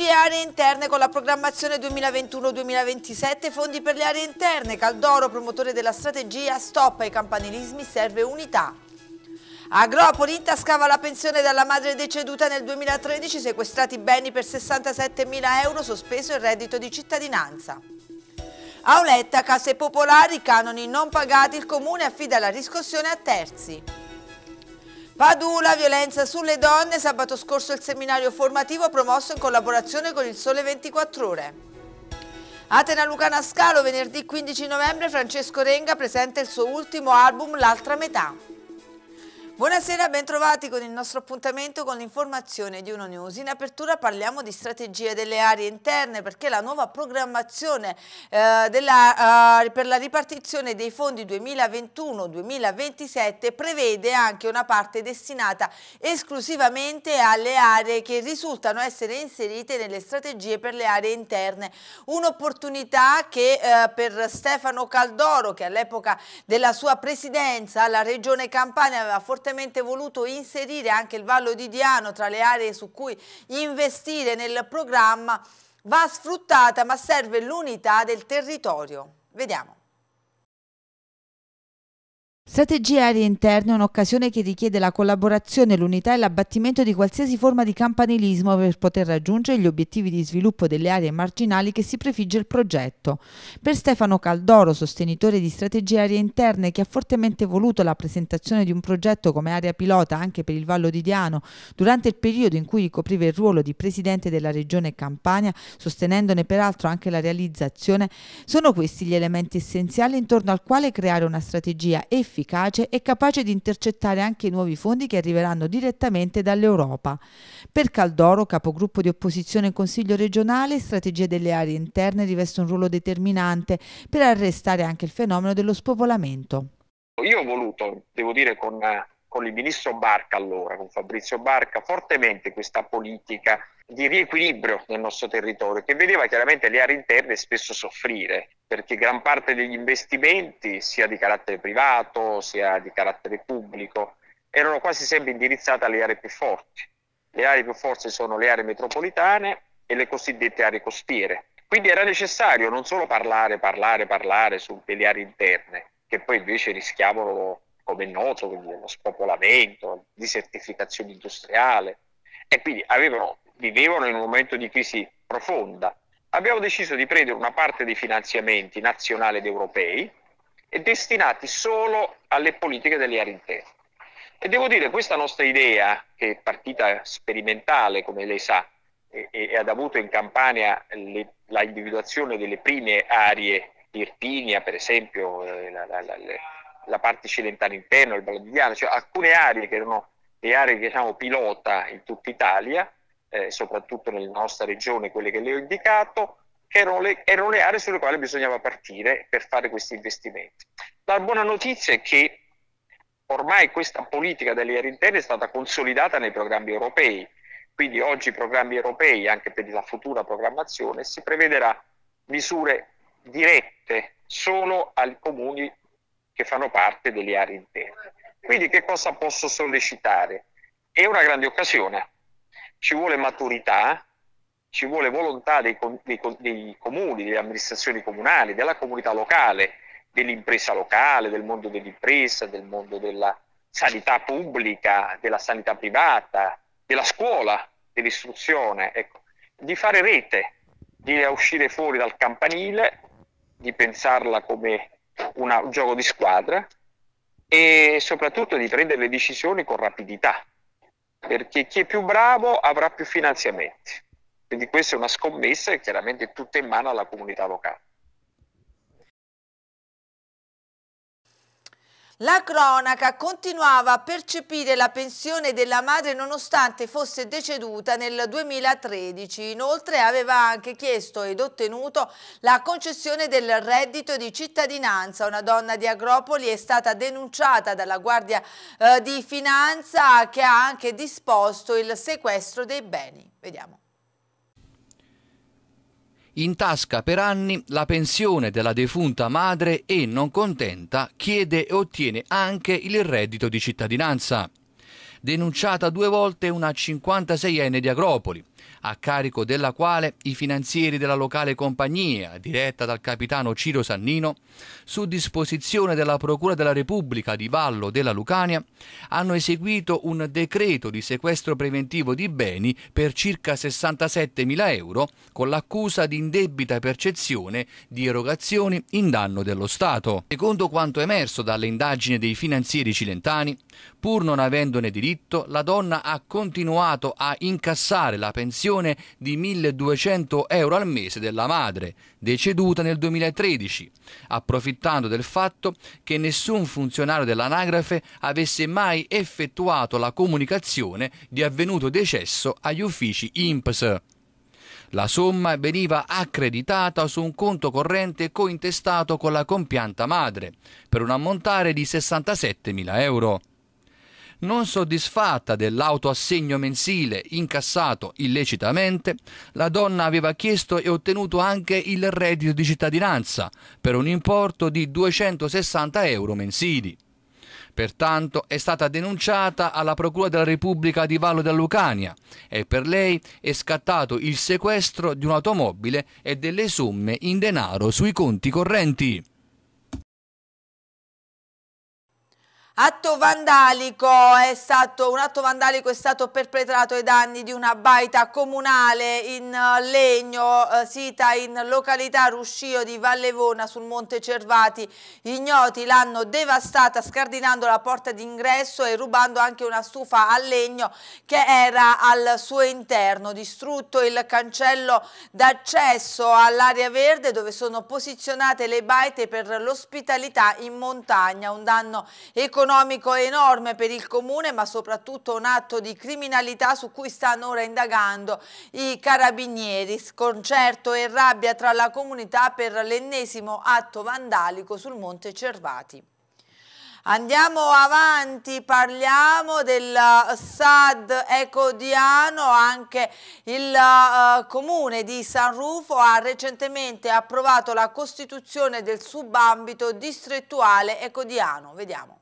Leggi aree interne con la programmazione 2021-2027, fondi per le aree interne. Caldoro, promotore della strategia, stop ai campanilismi, serve unità. Agropoli intascava la pensione dalla madre deceduta nel 2013, sequestrati beni per 67 mila euro, sospeso il reddito di cittadinanza. Auletta, case popolari, canoni non pagati, il comune affida la riscossione a terzi. Padula, violenza sulle donne, sabato scorso il seminario formativo promosso in collaborazione con il Sole 24 Ore. Atena Lucana Scalo, venerdì 15 novembre Francesco Renga presenta il suo ultimo album L'altra metà. Buonasera, bentrovati con il nostro appuntamento con l'informazione di Uno News. In apertura parliamo di strategie delle aree interne perché la nuova programmazione eh, della, eh, per la ripartizione dei fondi 2021-2027 prevede anche una parte destinata esclusivamente alle aree che risultano essere inserite nelle strategie per le aree interne. Un'opportunità che eh, per Stefano Caldoro, che all'epoca della sua presidenza la Regione Campania aveva fortemente fortemente voluto inserire anche il Vallo di Diano tra le aree su cui investire nel programma, va sfruttata ma serve l'unità del territorio. Vediamo. Strategie aerea interne è un'occasione che richiede la collaborazione, l'unità e l'abbattimento di qualsiasi forma di campanilismo per poter raggiungere gli obiettivi di sviluppo delle aree marginali che si prefigge il progetto. Per Stefano Caldoro, sostenitore di strategie aeree interne che ha fortemente voluto la presentazione di un progetto come area pilota anche per il Vallo di Diano durante il periodo in cui ricopriva il ruolo di presidente della regione Campania, sostenendone peraltro anche la realizzazione, sono questi gli elementi essenziali intorno al quale creare una strategia efficace efficace e capace di intercettare anche i nuovi fondi che arriveranno direttamente dall'Europa. Per Caldoro, capogruppo di opposizione in Consiglio regionale, strategie delle aree interne riveste un ruolo determinante per arrestare anche il fenomeno dello spopolamento. Io ho voluto, devo dire, con, eh, con il ministro Barca allora, con Fabrizio Barca, fortemente questa politica di riequilibrio del nostro territorio, che vedeva chiaramente le aree interne spesso soffrire, perché gran parte degli investimenti, sia di carattere privato, sia di carattere pubblico, erano quasi sempre indirizzati alle aree più forti. Le aree più forti sono le aree metropolitane e le cosiddette aree costiere. Quindi era necessario non solo parlare, parlare, parlare sulle aree interne, che poi invece rischiavano, come è noto, lo spopolamento, la disertificazione industriale, e quindi avevano vivevano in un momento di crisi profonda, abbiamo deciso di prendere una parte dei finanziamenti nazionali ed europei e destinati solo alle politiche delle aree interne. E devo dire, questa nostra idea, che è partita sperimentale, come lei sa, e, e ha avuto in Campania le, la individuazione delle prime aree di Irpinia, per esempio, eh, la, la, la, la parte occidentale interna, il Baldigliano, cioè alcune aree che erano le aree diciamo, pilota in tutta Italia, eh, soprattutto nella nostra regione, quelle che le ho indicato, che erano le, erano le aree sulle quali bisognava partire per fare questi investimenti. La buona notizia è che ormai questa politica delle aree interne è stata consolidata nei programmi europei, quindi oggi i programmi europei, anche per la futura programmazione, si prevederà misure dirette solo ai comuni che fanno parte delle aree interne. Quindi che cosa posso sollecitare? È una grande occasione ci vuole maturità, ci vuole volontà dei, dei, dei comuni, delle amministrazioni comunali, della comunità locale, dell'impresa locale, del mondo dell'impresa, del mondo della sanità pubblica, della sanità privata, della scuola, dell'istruzione, ecco, di fare rete, di uscire fuori dal campanile, di pensarla come una, un gioco di squadra e soprattutto di prendere le decisioni con rapidità perché chi è più bravo avrà più finanziamenti. Quindi questa è una scommessa che chiaramente è tutta in mano alla comunità locale. La cronaca continuava a percepire la pensione della madre nonostante fosse deceduta nel 2013. Inoltre aveva anche chiesto ed ottenuto la concessione del reddito di cittadinanza. Una donna di Agropoli è stata denunciata dalla Guardia eh, di Finanza che ha anche disposto il sequestro dei beni. Vediamo in tasca per anni la pensione della defunta madre e, non contenta, chiede e ottiene anche il reddito di cittadinanza. Denunciata due volte una 56enne di Agropoli, a carico della quale i finanzieri della locale compagnia, diretta dal capitano Ciro Sannino, su disposizione della Procura della Repubblica di Vallo della Lucania, hanno eseguito un decreto di sequestro preventivo di beni per circa 67.000 euro con l'accusa di indebita percezione di erogazioni in danno dello Stato. Secondo quanto emerso dalle indagini dei finanzieri cilentani, pur non avendone diritto, la donna ha continuato a incassare la pensione pensione di 1.200 euro al mese della madre, deceduta nel 2013, approfittando del fatto che nessun funzionario dell'anagrafe avesse mai effettuato la comunicazione di avvenuto decesso agli uffici INPS. La somma veniva accreditata su un conto corrente cointestato con la compianta madre, per un ammontare di 67.000 euro non soddisfatta dell'autoassegno mensile incassato illecitamente, la donna aveva chiesto e ottenuto anche il reddito di cittadinanza per un importo di 260 euro mensili. Pertanto è stata denunciata alla Procura della Repubblica di Vallo della Lucania e per lei è scattato il sequestro di un'automobile e delle somme in denaro sui conti correnti. Atto vandalico è stato, un atto vandalico è stato perpetrato ai danni di una baita comunale in eh, legno eh, sita in località Ruscio di Vallevona sul Monte Cervati. Gli ignoti l'hanno devastata scardinando la porta d'ingresso e rubando anche una stufa a legno che era al suo interno. Distrutto il cancello d'accesso all'area verde dove sono posizionate le baite per l'ospitalità in montagna, un danno economico economico enorme per il comune ma soprattutto un atto di criminalità su cui stanno ora indagando i carabinieri. Sconcerto e rabbia tra la comunità per l'ennesimo atto vandalico sul Monte Cervati. Andiamo avanti, parliamo del eh, SAD Ecodiano, anche il uh, comune di San Rufo ha recentemente approvato la costituzione del subambito distrettuale Ecodiano. Vediamo.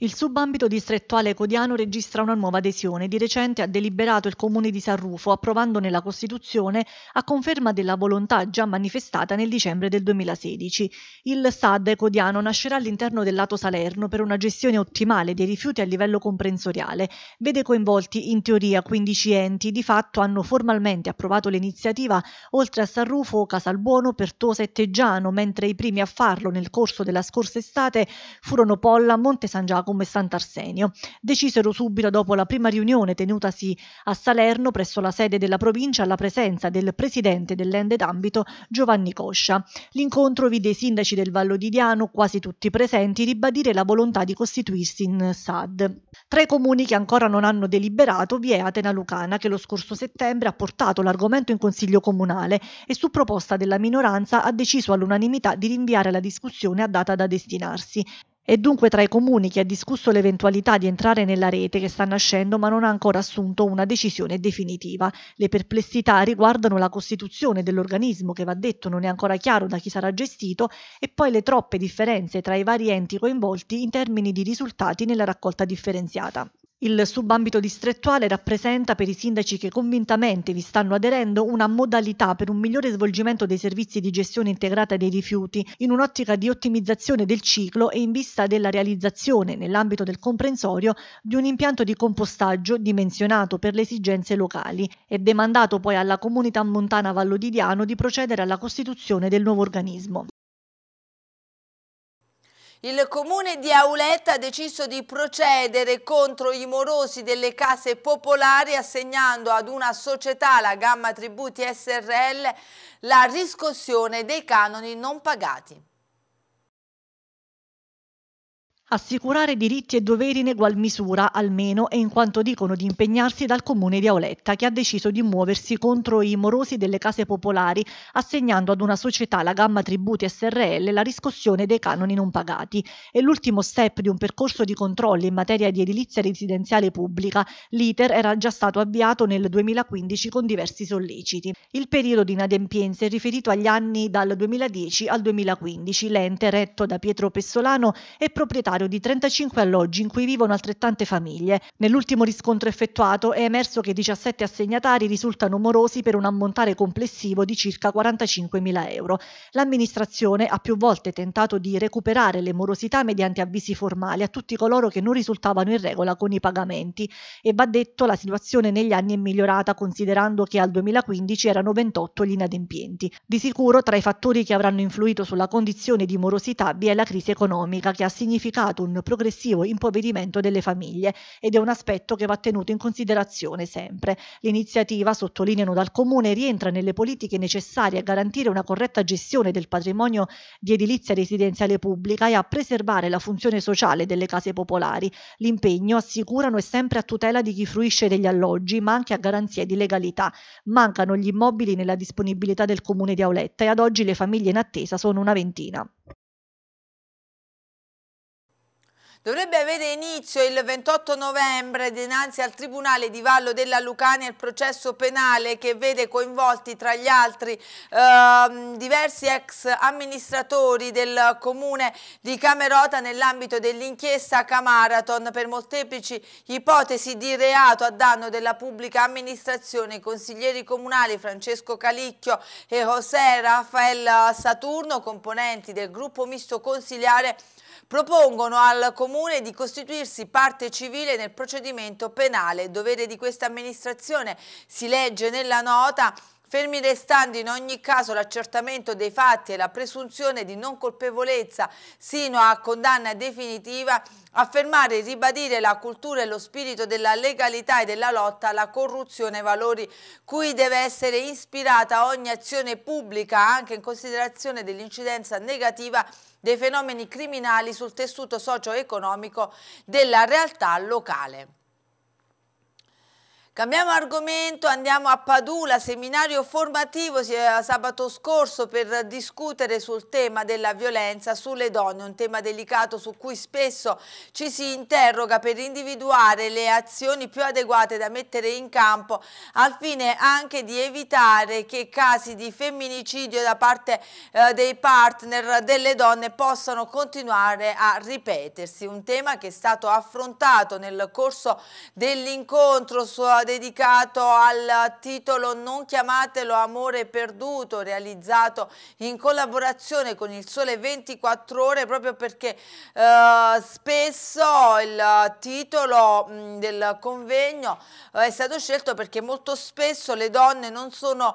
Il subambito distrettuale codiano registra una nuova adesione. Di recente ha deliberato il comune di San Rufo, approvandone la Costituzione a conferma della volontà già manifestata nel dicembre del 2016. Il SAD codiano nascerà all'interno del lato Salerno per una gestione ottimale dei rifiuti a livello comprensoriale. Vede coinvolti in teoria 15 enti, di fatto hanno formalmente approvato l'iniziativa oltre a San Rufo, Casalbuono, Pertosa e Teggiano, mentre i primi a farlo nel corso della scorsa estate furono Polla, Monte San Giacomo come Sant'Arsenio, decisero subito dopo la prima riunione tenutasi a Salerno presso la sede della provincia alla presenza del presidente dell'ende d'ambito Giovanni Coscia. L'incontro vide i sindaci del Vallo di Diano, quasi tutti presenti, ribadire la volontà di costituirsi in SAD. Tra i comuni che ancora non hanno deliberato vi è Atena Lucana che lo scorso settembre ha portato l'argomento in consiglio comunale e su proposta della minoranza ha deciso all'unanimità di rinviare la discussione a data da destinarsi. È dunque tra i comuni che ha discusso l'eventualità di entrare nella rete che sta nascendo ma non ha ancora assunto una decisione definitiva. Le perplessità riguardano la costituzione dell'organismo che va detto non è ancora chiaro da chi sarà gestito e poi le troppe differenze tra i vari enti coinvolti in termini di risultati nella raccolta differenziata. Il subambito distrettuale rappresenta per i sindaci che convintamente vi stanno aderendo una modalità per un migliore svolgimento dei servizi di gestione integrata dei rifiuti in un'ottica di ottimizzazione del ciclo e in vista della realizzazione, nell'ambito del comprensorio, di un impianto di compostaggio dimensionato per le esigenze locali e demandato poi alla comunità montana Vallodidiano di procedere alla costituzione del nuovo organismo. Il comune di Auletta ha deciso di procedere contro i morosi delle case popolari assegnando ad una società, la Gamma Tributi SRL, la riscossione dei canoni non pagati assicurare diritti e doveri in egual misura, almeno, e in quanto dicono di impegnarsi dal comune di Auletta, che ha deciso di muoversi contro i morosi delle case popolari, assegnando ad una società, la Gamma Tributi SRL, la riscossione dei canoni non pagati. È l'ultimo step di un percorso di controlli in materia di edilizia residenziale pubblica. L'iter era già stato avviato nel 2015 con diversi solleciti. Il periodo di inadempienza è riferito agli anni dal 2010 al 2015. L'ente, retto da Pietro Pessolano, è proprietario circondario di 35 alloggi in cui vivono altrettante famiglie. Nell'ultimo riscontro effettuato è emerso che 17 assegnatari risultano morosi per un ammontare complessivo di circa 45.000 euro. L'amministrazione ha più volte tentato di recuperare le morosità mediante avvisi formali a tutti coloro che non risultavano in regola con i pagamenti e va detto la situazione negli anni è migliorata considerando che al 2015 erano 28 gli inadempienti. Di sicuro tra i fattori che avranno influito sulla condizione di morosità vi è la crisi economica che ha significato comportato un progressivo impoverimento delle famiglie ed è un aspetto che va tenuto in considerazione sempre. L'iniziativa, sottolineano dal Comune, rientra nelle politiche necessarie a garantire una corretta gestione del patrimonio di edilizia residenziale pubblica e a preservare la funzione sociale delle case popolari. L'impegno, assicurano, è sempre a tutela di chi fruisce degli alloggi, ma anche a garanzie di legalità. Mancano gli immobili nella disponibilità del Comune di Auletta e ad oggi le famiglie in attesa sono una ventina. Dovrebbe avere inizio il 28 novembre dinanzi al Tribunale di Vallo della Lucania il processo penale che vede coinvolti tra gli altri eh, diversi ex amministratori del comune di Camerota nell'ambito dell'inchiesta Camaraton per molteplici ipotesi di reato a danno della pubblica amministrazione. I consiglieri comunali Francesco Calicchio e José Rafael Saturno, componenti del gruppo misto consigliare propongono al Comune di costituirsi parte civile nel procedimento penale. Dovere di questa amministrazione, si legge nella nota, Fermi restando in ogni caso l'accertamento dei fatti e la presunzione di non colpevolezza sino a condanna definitiva, affermare e ribadire la cultura e lo spirito della legalità e della lotta alla corruzione, valori cui deve essere ispirata ogni azione pubblica anche in considerazione dell'incidenza negativa dei fenomeni criminali sul tessuto socio-economico della realtà locale. Cambiamo argomento, andiamo a Padula, seminario formativo sabato scorso per discutere sul tema della violenza sulle donne, un tema delicato su cui spesso ci si interroga per individuare le azioni più adeguate da mettere in campo al fine anche di evitare che casi di femminicidio da parte eh, dei partner delle donne possano continuare a ripetersi, un tema che è stato affrontato nel corso dell'incontro dedicato al titolo Non chiamatelo amore perduto, realizzato in collaborazione con il Sole 24 Ore, proprio perché eh, spesso il titolo mh, del convegno eh, è stato scelto perché molto spesso le donne non sono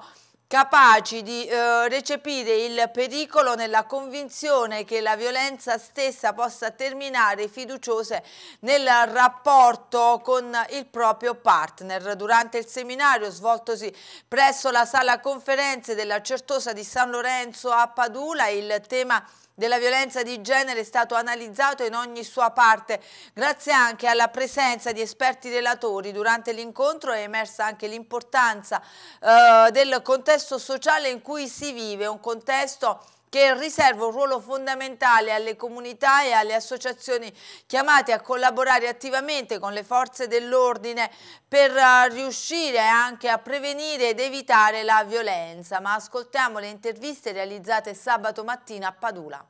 capaci di eh, recepire il pericolo nella convinzione che la violenza stessa possa terminare fiduciose nel rapporto con il proprio partner. Durante il seminario svoltosi presso la sala conferenze della Certosa di San Lorenzo a Padula, il tema è della violenza di genere è stato analizzato in ogni sua parte. Grazie anche alla presenza di esperti relatori durante l'incontro è emersa anche l'importanza eh, del contesto sociale in cui si vive, un contesto che riserva un ruolo fondamentale alle comunità e alle associazioni chiamate a collaborare attivamente con le forze dell'ordine per eh, riuscire anche a prevenire ed evitare la violenza. Ma ascoltiamo le interviste realizzate sabato mattina a Padula.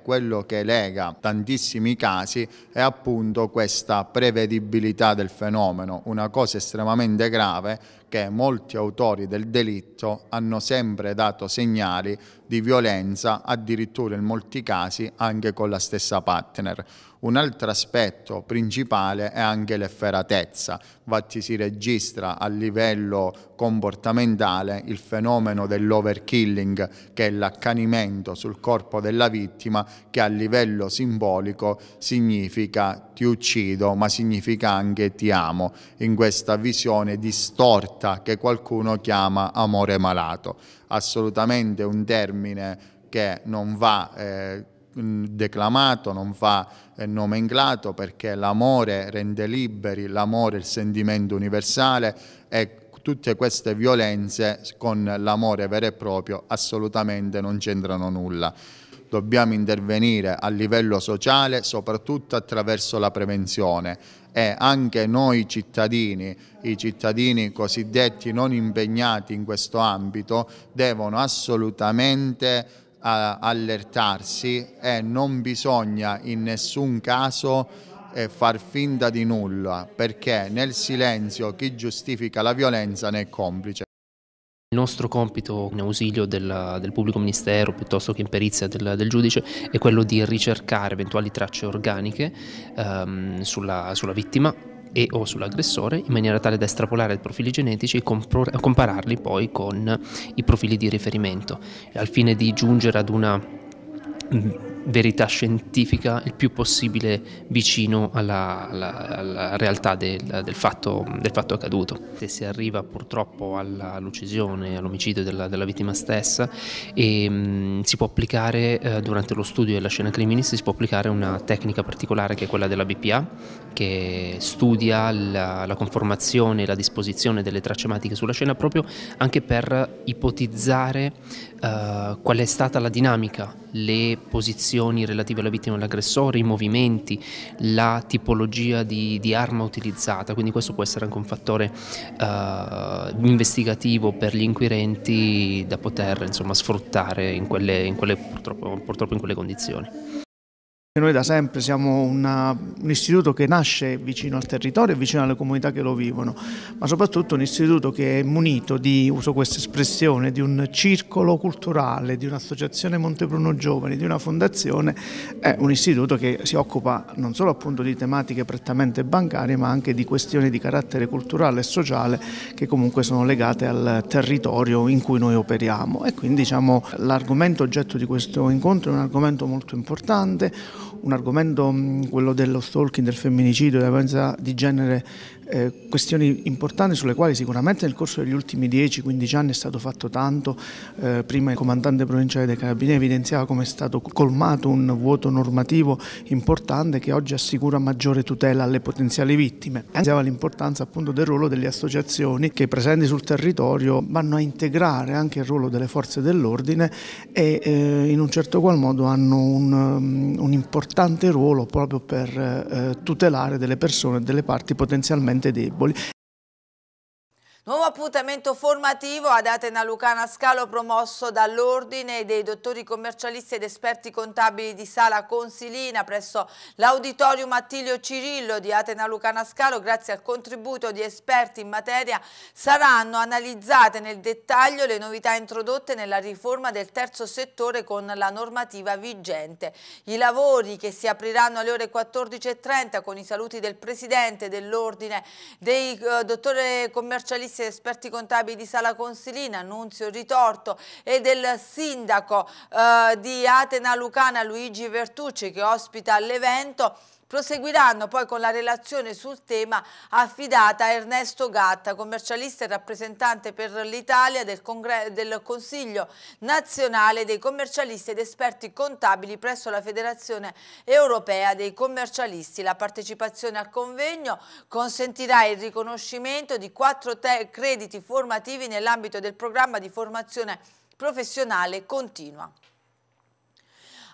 Quello che lega tantissimi casi è appunto questa prevedibilità del fenomeno, una cosa estremamente grave che molti autori del delitto hanno sempre dato segnali di violenza, addirittura in molti casi anche con la stessa partner. Un altro aspetto principale è anche l'efferatezza, infatti si registra a livello comportamentale il fenomeno dell'overkilling che è l'accanimento sul corpo della vittima che a livello simbolico significa ti uccido ma significa anche ti amo, in questa visione distorta che qualcuno chiama amore malato. Assolutamente un termine che non va eh, Mm, declamato, non fa eh, nomenclato perché l'amore rende liberi, l'amore è il sentimento universale e tutte queste violenze con l'amore vero e proprio assolutamente non c'entrano nulla. Dobbiamo intervenire a livello sociale soprattutto attraverso la prevenzione e anche noi cittadini, i cittadini cosiddetti non impegnati in questo ambito, devono assolutamente allertarsi e non bisogna in nessun caso eh, far finta di nulla perché nel silenzio chi giustifica la violenza ne è complice. Il nostro compito in ausilio del, del, pubblico ministero piuttosto che in perizia del, del, giudice è quello di ricercare eventuali tracce organiche ehm, sulla, sulla vittima e o sull'aggressore in maniera tale da estrapolare i profili genetici e compor- compararli poi con i profili di riferimento al fine di giungere ad una verità scientifica il più possibile vicino alla, alla, alla realtà del, del, fatto, del, fatto, accaduto. Se si arriva purtroppo all'uccisione, all'omicidio della, della, vittima stessa e ehm, mh, si può applicare eh, durante lo studio della scena criminista si può applicare una tecnica particolare che è quella della BPA che studia la, la conformazione e la disposizione delle tracce matiche sulla scena proprio anche per ipotizzare eh, qual è stata la dinamica le posizioni relative alla vittima e all'aggressore, i movimenti, la tipologia di, di, arma utilizzata, quindi questo può essere anche un fattore eh, investigativo per gli inquirenti da poter insomma, sfruttare in quelle, in quelle, purtroppo, purtroppo in quelle condizioni. Noi da sempre siamo una, un istituto che nasce vicino al territorio e vicino alle comunità che lo vivono, ma soprattutto un istituto che è munito di, uso questa espressione, di un circolo culturale, di un'associazione Montebruno Giovani, di una fondazione, è un istituto che si occupa non solo appunto di tematiche prettamente bancarie, ma anche di questioni di carattere culturale e sociale che comunque sono legate al territorio in cui noi operiamo. E quindi diciamo, l'argomento oggetto di questo incontro è un argomento molto importante, un argomento, mm, quello dello stalking, del femminicidio, della violenza di genere eh, questioni importanti sulle quali sicuramente nel corso degli ultimi 10-15 anni è stato fatto tanto, eh, prima il comandante provinciale dei Carabinieri evidenziava come è stato colmato un vuoto normativo importante che oggi assicura maggiore tutela alle potenziali vittime, evidenziava l'importanza appunto del ruolo delle associazioni che presenti sul territorio vanno a integrare anche il ruolo delle forze dell'ordine e eh, in un certo qual modo hanno un, mm, un importante ruolo proprio per eh, tutelare delle persone e delle parti potenzialmente gente de Nuovo appuntamento formativo ad Atena Lucana Scalo promosso dall'Ordine dei dottori commercialisti ed esperti contabili di Sala Consilina presso l'Auditorium Attilio Cirillo di Atena Lucana Scalo grazie al contributo di esperti in materia saranno analizzate nel dettaglio le novità introdotte nella riforma del terzo settore con la normativa vigente. I lavori che si apriranno alle ore 14.30 con i saluti del Presidente dell'Ordine dei eh, dottori commercialisti Brindisi, esperti contabili di Sala Consilina, Nunzio Ritorto e del sindaco eh, di Atena Lucana Luigi Vertucci che ospita l'evento Proseguiranno poi con la relazione sul tema affidata a Ernesto Gatta, commercialista e rappresentante per l'Italia del, del, Consiglio nazionale dei commercialisti ed esperti contabili presso la Federazione Europea dei Commercialisti. La partecipazione al convegno consentirà il riconoscimento di quattro crediti formativi nell'ambito del programma di formazione professionale continua.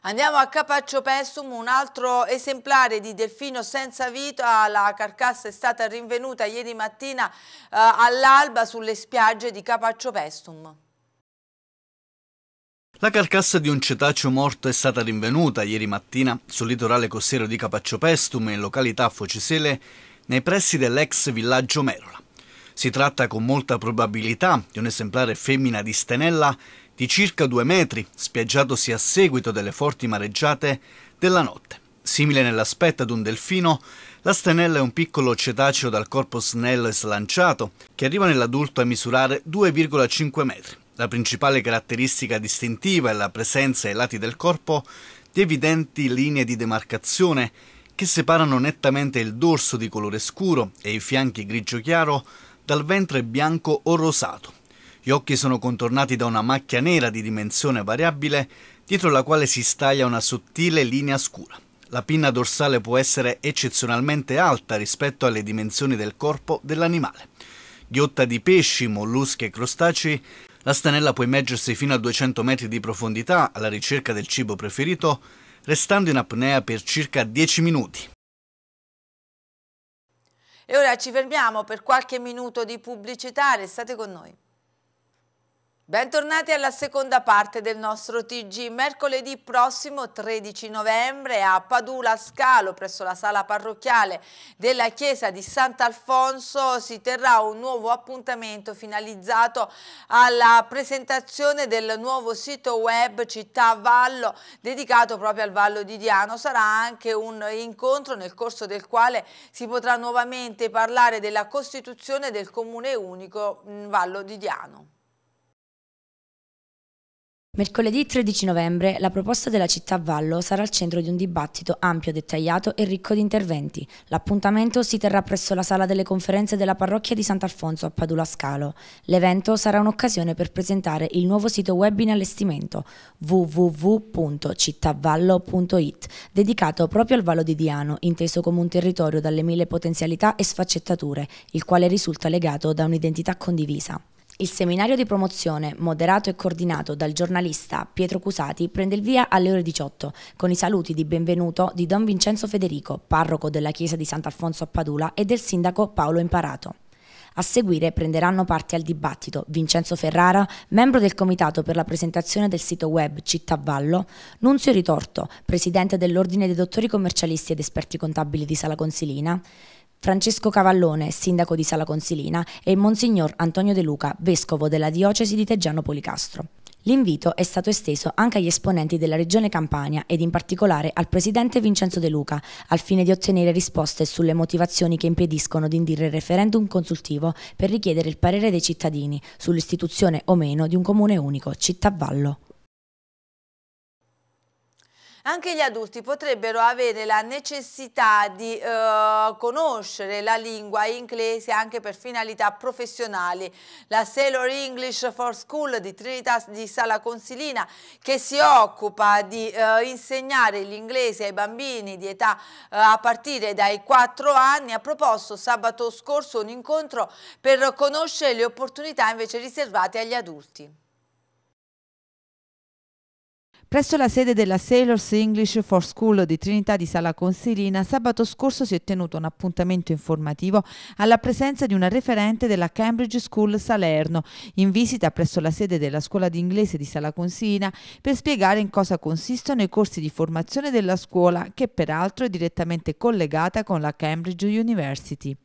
Andiamo a Capaccio Pesum, un altro esemplare di delfino senza vita, la carcassa è stata rinvenuta ieri mattina eh, all'alba sulle spiagge di Capaccio Pesum. La carcassa di un cetaceo morto è stata rinvenuta ieri mattina sul litorale costiero di Capaccio Pestum in località Focisele, nei pressi dell'ex villaggio Merola. Si tratta con molta probabilità di un esemplare femmina di Stenella di circa due metri, spiaggiatosi a seguito delle forti mareggiate della notte. Simile nell'aspetto ad un delfino, la stenella è un piccolo cetaceo dal corpo snello e slanciato che arriva nell'adulto a misurare 2,5 metri. La principale caratteristica distintiva è la presenza ai lati del corpo di evidenti linee di demarcazione che separano nettamente il dorso di colore scuro e i fianchi grigio chiaro dal ventre bianco o rosato. Gli occhi sono contornati da una macchia nera di dimensione variabile, dietro la quale si staglia una sottile linea scura. La pinna dorsale può essere eccezionalmente alta rispetto alle dimensioni del corpo dell'animale. Ghiotta di pesci, molluschi e crostacei, la stanella può immergersi fino a 200 metri di profondità alla ricerca del cibo preferito, restando in apnea per circa 10 minuti. E ora ci fermiamo per qualche minuto di pubblicità, restate con noi. Bentornati alla seconda parte del nostro TG. Mercoledì prossimo 13 novembre a Padula Scalo presso la sala parrocchiale della chiesa di Sant'Alfonso si terrà un nuovo appuntamento finalizzato alla presentazione del nuovo sito web Città Vallo dedicato proprio al Vallo di Diano. Sarà anche un incontro nel corso del quale si potrà nuovamente parlare della costituzione del comune unico mm, Vallo di Diano. Mercoledì 13 novembre la proposta della città a Vallo sarà al centro di un dibattito ampio, dettagliato e ricco di interventi. L'appuntamento si terrà presso la sala delle conferenze della parrocchia di Sant'Alfonso a Padula Scalo. L'evento sarà un'occasione per presentare il nuovo sito web in allestimento www.cittavallo.it, dedicato proprio al Vallo di Diano, inteso come un territorio dalle mille potenzialità e sfaccettature, il quale risulta legato da un'identità condivisa. Il seminario di promozione, moderato e coordinato dal giornalista Pietro Cusati, prende il via alle ore 18 con i saluti di benvenuto di Don Vincenzo Federico, parroco della chiesa di Sant'Alfonso a Padula e del sindaco Paolo Imparato. A seguire prenderanno parte al dibattito Vincenzo Ferrara, membro del comitato per la presentazione del sito web Città Cittavallo, Nunzio Ritorto, presidente dell'Ordine dei dottori commercialisti ed esperti contabili di Sala Consilina, Francesco Cavallone, sindaco di Sala Consilina, e il Monsignor Antonio De Luca, vescovo della diocesi di Teggiano Policastro. L'invito è stato esteso anche agli esponenti della Regione Campania ed in particolare al Presidente Vincenzo De Luca, al fine di ottenere risposte sulle motivazioni che impediscono di indire il referendum consultivo per richiedere il parere dei cittadini sull'istituzione o meno di un comune unico, Città Vallo anche gli adulti potrebbero avere la necessità di eh, conoscere la lingua inglese anche per finalità professionali. La Sailor English for School di Trinità di Sala Consilina che si occupa di eh, insegnare l'inglese ai bambini di età eh, a partire dai 4 anni ha proposto sabato scorso un incontro per conoscere le opportunità invece riservate agli adulti. Presso la sede della Sailors English for School di Trinità di Sala Consilina, sabato scorso si è tenuto un appuntamento informativo alla presenza di una referente della Cambridge School Salerno, in visita presso la sede della Scuola di Inglese di Sala Consilina, per spiegare in cosa consistono i corsi di formazione della scuola, che peraltro è direttamente collegata con la Cambridge University.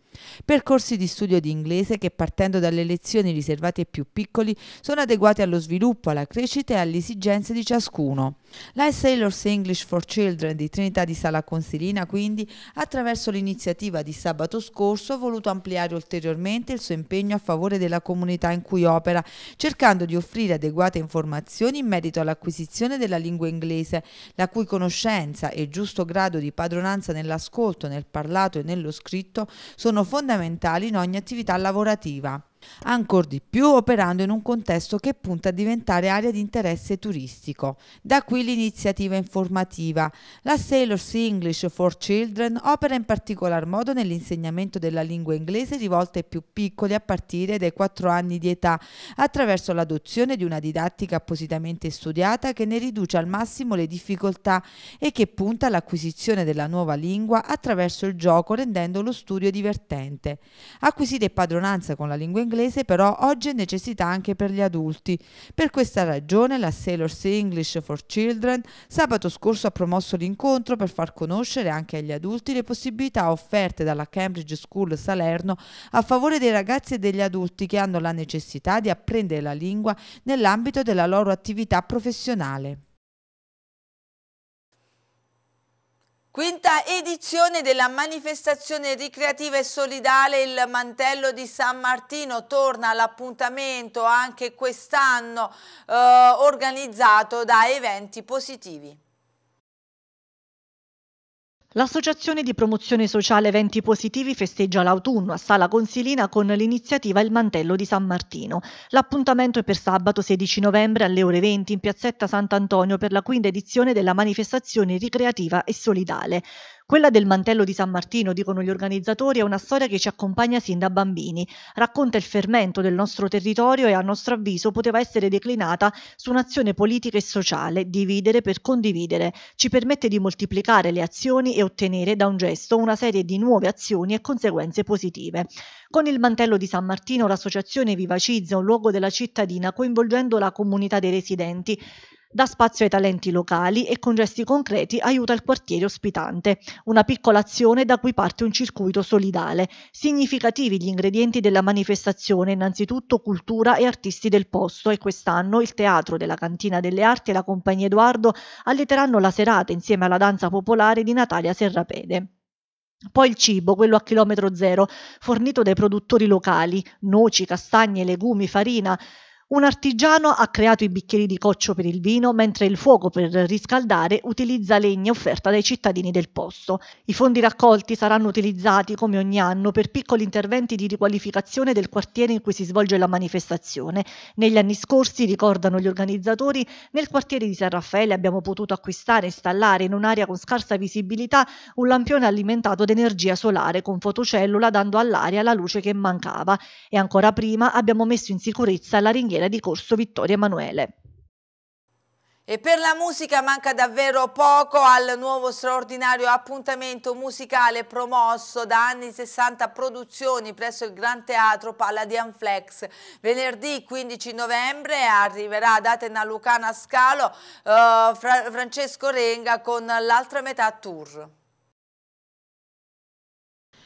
Percorsi di studio di inglese che partendo dalle lezioni riservate ai più piccoli sono adeguati allo sviluppo, alla crescita e alle esigenze di ciascuno. La Sailors English for Children di Trinità di Sala Consilina quindi attraverso l'iniziativa di sabato scorso ha voluto ampliare ulteriormente il suo impegno a favore della comunità in cui opera, cercando di offrire adeguate informazioni in merito all'acquisizione della lingua inglese, la cui conoscenza e giusto grado di padronanza nell'ascolto, nel parlato e nello scritto sono sono fondamentali in ogni attività lavorativa ancor di più operando in un contesto che punta a diventare area di interesse turistico. Da qui l'iniziativa informativa. La Sailors English for Children opera in particolar modo nell'insegnamento della lingua inglese rivolta ai più piccoli a partire dai 4 anni di età, attraverso l'adozione di una didattica appositamente studiata che ne riduce al massimo le difficoltà e che punta all'acquisizione della nuova lingua attraverso il gioco rendendo lo studio divertente. Acquisire padronanza con la lingua inglese inglese però oggi è necessità anche per gli adulti. Per questa ragione la Sailors English for Children sabato scorso ha promosso l'incontro per far conoscere anche agli adulti le possibilità offerte dalla Cambridge School Salerno a favore dei ragazzi e degli adulti che hanno la necessità di apprendere la lingua nell'ambito della loro attività professionale. Quinta edizione della manifestazione ricreativa e solidale Il Mantello di San Martino torna all'appuntamento anche quest'anno eh, organizzato da eventi positivi. L'Associazione di promozione sociale Eventi Positivi festeggia l'autunno a Sala Consilina con l'iniziativa Il Mantello di San Martino. L'appuntamento è per sabato 16 novembre alle ore 20 in piazzetta Sant'Antonio per la quinta edizione della manifestazione ricreativa e solidale. Quella del mantello di San Martino, dicono gli organizzatori, è una storia che ci accompagna sin da bambini, racconta il fermento del nostro territorio e a nostro avviso poteva essere declinata su un'azione politica e sociale, dividere per condividere, ci permette di moltiplicare le azioni e ottenere da un gesto una serie di nuove azioni e conseguenze positive. Con il mantello di San Martino l'associazione vivacizza un luogo della cittadina coinvolgendo la comunità dei residenti, dà spazio ai talenti locali e con gesti concreti aiuta il quartiere ospitante. Una piccola azione da cui parte un circuito solidale. Significativi gli ingredienti della manifestazione, innanzitutto cultura e artisti del posto e quest'anno il Teatro della Cantina delle Arti e la Compagnia Edoardo allieteranno la serata insieme alla danza popolare di Natalia Serrapede. Poi il cibo, quello a chilometro zero, fornito dai produttori locali, noci, castagne, legumi, farina, un artigiano ha creato i bicchieri di coccio per il vino, mentre il fuoco per riscaldare utilizza legna offerta dai cittadini del posto. I fondi raccolti saranno utilizzati, come ogni anno, per piccoli interventi di riqualificazione del quartiere in cui si svolge la manifestazione. Negli anni scorsi, ricordano gli organizzatori, nel quartiere di San Raffaele abbiamo potuto acquistare e installare in un'area con scarsa visibilità un lampione alimentato ad energia solare con fotocellula dando all'aria la luce che mancava e ancora prima abbiamo messo in sicurezza la ringhiera quartiere di Corso Vittorio Emanuele. E per la musica manca davvero poco al nuovo straordinario appuntamento musicale promosso da anni 60 produzioni presso il Gran Teatro Palladian Flex. Venerdì 15 novembre arriverà ad Atena Lucana Scalo eh, Fra Francesco Renga con l'altra metà tour.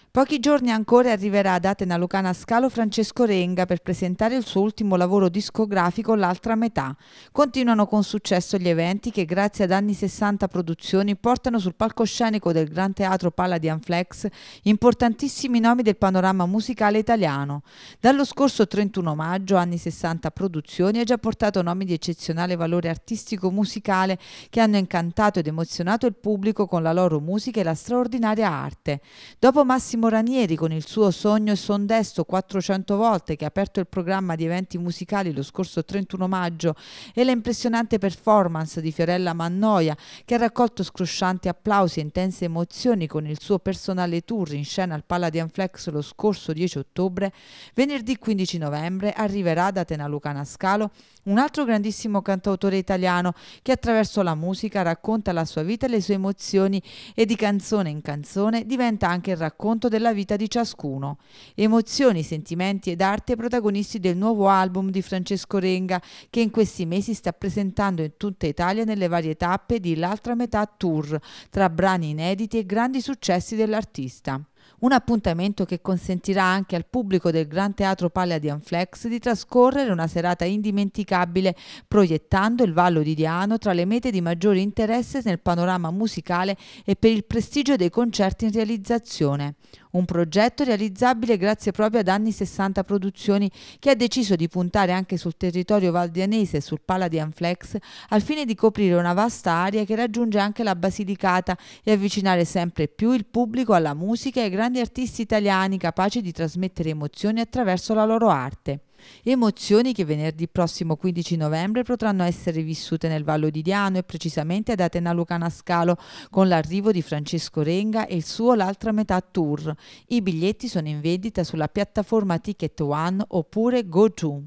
Pochi giorni ancora arriverà ad Atena Lucana Scalo Francesco Renga per presentare il suo ultimo lavoro discografico L'altra metà. Continuano con successo gli eventi che grazie ad anni 60 produzioni portano sul palcoscenico del Gran Teatro Palladian Flex importantissimi nomi del panorama musicale italiano. Dallo scorso 31 maggio anni 60 produzioni ha già portato nomi di eccezionale valore artistico musicale che hanno incantato ed emozionato il pubblico con la loro musica e la straordinaria arte. Dopo Massimo Guglielmo Ranieri con il suo Sogno e Sondesto 400 volte che ha aperto il programma di eventi musicali lo scorso 31 maggio e la impressionante performance di Fiorella Mannoia che ha raccolto scroscianti applausi e intense emozioni con il suo personale tour in scena al Palladian Flex lo scorso 10 ottobre, venerdì 15 novembre arriverà da Tenaluca Scalo un altro grandissimo cantautore italiano che attraverso la musica racconta la sua vita e le sue emozioni e di canzone in canzone diventa anche il racconto racconto della vita di ciascuno. Emozioni, sentimenti ed arte protagonisti del nuovo album di Francesco Renga che in questi mesi sta presentando in tutta Italia nelle varie tappe di L'altra metà tour, tra brani inediti e grandi successi dell'artista. Un appuntamento che consentirà anche al pubblico del Gran Teatro Palladian Flex di trascorrere una serata indimenticabile proiettando il Vallo di Diano tra le mete di maggiore interesse nel panorama musicale e per il prestigio dei concerti in realizzazione un progetto realizzabile grazie proprio ad anni 60 produzioni che ha deciso di puntare anche sul territorio valdianese e sul Palladian Flex al fine di coprire una vasta area che raggiunge anche la Basilicata e avvicinare sempre più il pubblico alla musica e ai grandi artisti italiani capaci di trasmettere emozioni attraverso la loro arte. Emozioni che venerdì prossimo 15 novembre potranno essere vissute nel Vallo di Diano e precisamente ad Atena Lucana Scalo con l'arrivo di Francesco Renga e il suo L'altra metà tour. I biglietti sono in vendita sulla piattaforma Ticket One oppure GoTo.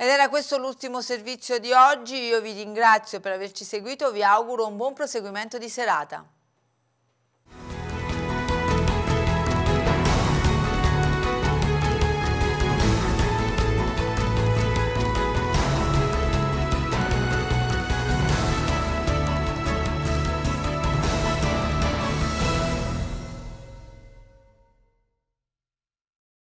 Ed era questo l'ultimo servizio di oggi, io vi ringrazio per averci seguito, vi auguro un buon proseguimento di serata.